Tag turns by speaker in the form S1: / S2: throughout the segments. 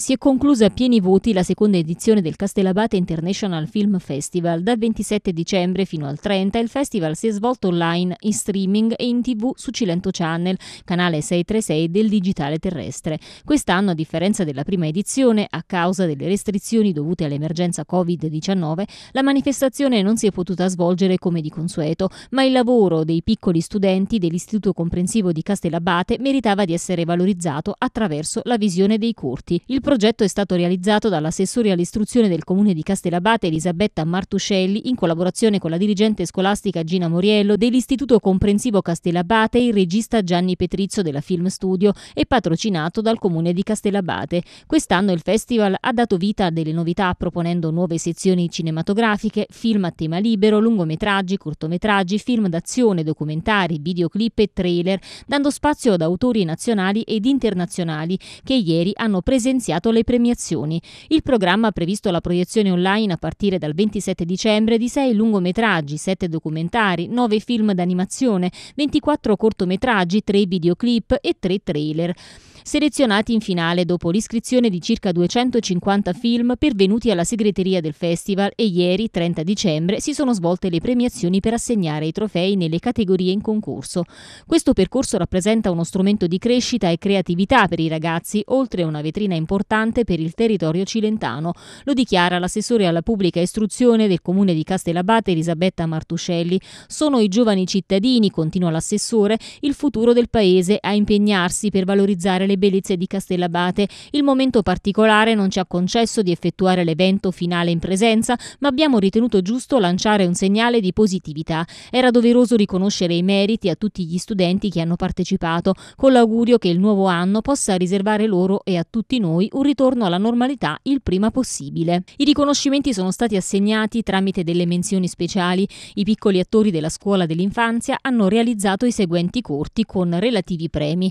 S1: Si è conclusa a pieni voti la seconda edizione del Castellabate International Film Festival. Dal 27 dicembre fino al 30 il festival si è svolto online, in streaming e in tv su Cilento Channel, canale 636 del digitale terrestre. Quest'anno, a differenza della prima edizione, a causa delle restrizioni dovute all'emergenza Covid-19, la manifestazione non si è potuta svolgere come di consueto, ma il lavoro dei piccoli studenti dell'Istituto Comprensivo di Castellabate meritava di essere valorizzato attraverso la visione dei corti. Il progetto è stato realizzato dall'assessore all'istruzione del comune di Castellabate Elisabetta Martuscelli in collaborazione con la dirigente scolastica Gina Moriello dell'Istituto Comprensivo Castellabate e il regista Gianni Petrizzo della Film Studio e patrocinato dal comune di Castellabate. Quest'anno il festival ha dato vita a delle novità proponendo nuove sezioni cinematografiche, film a tema libero, lungometraggi, cortometraggi, film d'azione, documentari, videoclip e trailer, dando spazio ad autori nazionali ed internazionali che ieri hanno presenziato annunciato le premiazioni. Il programma ha previsto la proiezione online a partire dal 27 dicembre di sei lungometraggi, sette documentari, nove film d'animazione, 24 cortometraggi, 3 videoclip e tre trailer selezionati in finale dopo l'iscrizione di circa 250 film pervenuti alla segreteria del festival e ieri, 30 dicembre, si sono svolte le premiazioni per assegnare i trofei nelle categorie in concorso. Questo percorso rappresenta uno strumento di crescita e creatività per i ragazzi, oltre a una vetrina importante per il territorio cilentano. Lo dichiara l'assessore alla pubblica istruzione del comune di Castellabate Elisabetta Martuscelli. Sono i giovani cittadini, continua l'assessore, il futuro del paese a impegnarsi per valorizzare le Belize di Castellabate. Il momento particolare non ci ha concesso di effettuare l'evento finale in presenza, ma abbiamo ritenuto giusto lanciare un segnale di positività. Era doveroso riconoscere i meriti a tutti gli studenti che hanno partecipato, con l'augurio che il nuovo anno possa riservare loro e a tutti noi un ritorno alla normalità il prima possibile. I riconoscimenti sono stati assegnati tramite delle menzioni speciali. I piccoli attori della scuola dell'infanzia hanno realizzato i seguenti corti con relativi premi.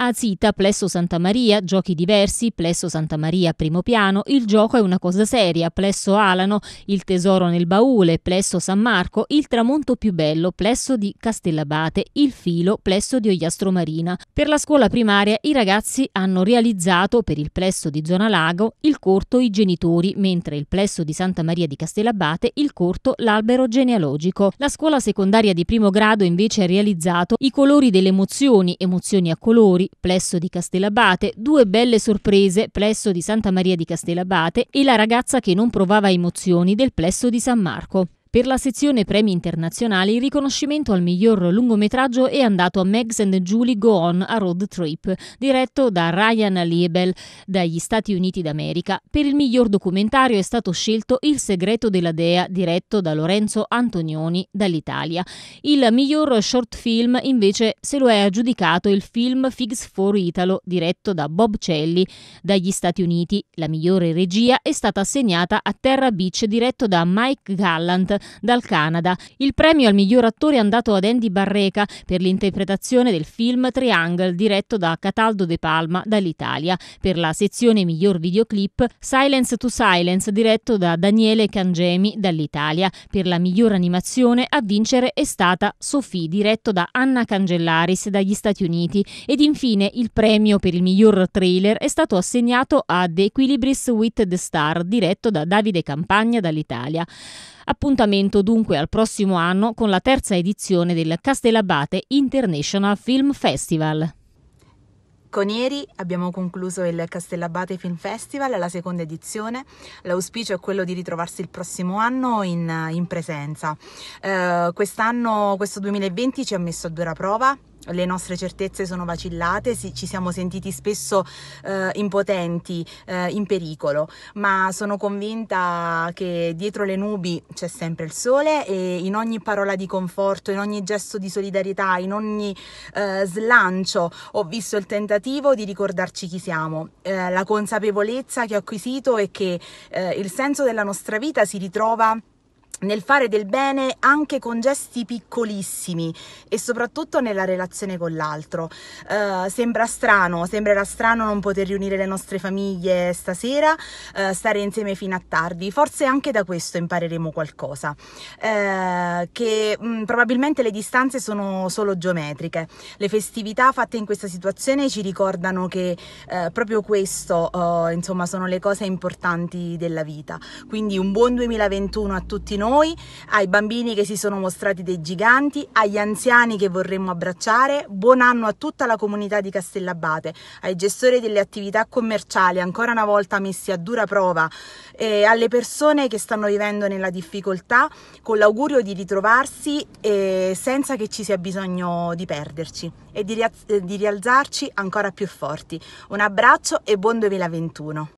S1: A Play Plesso Santa Maria, giochi diversi, Plesso Santa Maria primo piano, il gioco è una cosa seria, Plesso Alano, il tesoro nel baule, Plesso San Marco, il tramonto più bello, Plesso di Castellabate, il filo, Plesso di Ogliastro Marina. Per la scuola primaria i ragazzi hanno realizzato per il Plesso di Zona Lago il corto I genitori, mentre il Plesso di Santa Maria di Castellabate il corto L'albero genealogico. La scuola secondaria di primo grado invece ha realizzato i colori delle emozioni, emozioni a colori, Plesso di Castellabate, Castellabate, due belle sorprese, plesso di Santa Maria di Castellabate e la ragazza che non provava emozioni del plesso di San Marco. Per la sezione premi internazionali il riconoscimento al miglior lungometraggio è andato a Megs and Julie Go On a Road Trip, diretto da Ryan Liebel dagli Stati Uniti d'America. Per il miglior documentario è stato scelto Il segreto della Dea, diretto da Lorenzo Antonioni dall'Italia. Il miglior short film invece se lo è aggiudicato il film Figs for Italo, diretto da Bob Celli dagli Stati Uniti. La migliore regia è stata assegnata a Terra Beach, diretto da Mike Gallant dal Canada. Il premio al miglior attore è andato ad Andy Barreca per l'interpretazione del film Triangle diretto da Cataldo De Palma dall'Italia, per la sezione miglior videoclip Silence to Silence diretto da Daniele Cangemi dall'Italia, per la miglior animazione a vincere è stata Sophie diretto da Anna Cangellaris dagli Stati Uniti ed infine il premio per il miglior trailer è stato assegnato a The Equilibris with the Star diretto da Davide Campagna dall'Italia. Appuntamento dunque al prossimo anno con la terza edizione del Castellabate International Film Festival.
S2: Con Ieri abbiamo concluso il Castellabate Film Festival, la seconda edizione. L'auspicio è quello di ritrovarsi il prossimo anno in, in presenza. Eh, quest'anno, questo 2020 ci ha messo a dura prova, le nostre certezze sono vacillate, si, ci siamo sentiti spesso eh, impotenti, eh, in pericolo, ma sono convinta che dietro le nubi c'è sempre il sole e in ogni parola di conforto, in ogni gesto di solidarietà, in ogni eh, slancio ho visto il tentativo di ricordarci chi siamo, eh, la consapevolezza che ho acquisito è che eh, il senso della nostra vita si ritrova nel fare del bene anche con gesti piccolissimi e soprattutto nella relazione con l'altro. Uh, sembra strano, sembrerà strano non poter riunire le nostre famiglie stasera, uh, stare insieme fino a tardi, forse anche da questo impareremo qualcosa, uh, che mh, mm, probabilmente le distanze sono solo geometriche. Le festività fatte in questa situazione ci ricordano che proprio questo, insomma, sono le cose importanti della vita. Quindi un buon 2021 a tutti noi noi, ai bambini che si sono mostrati dei giganti, agli anziani che vorremmo abbracciare. Buon anno a tutta la comunità di Castellabate, ai gestori delle attività commerciali ancora una volta messi a dura prova, eh, alle persone che stanno vivendo nella difficoltà con l'augurio di ritrovarsi eh, senza che ci sia bisogno di perderci e di, rialzarci ancora più forti. Un abbraccio e buon 2021!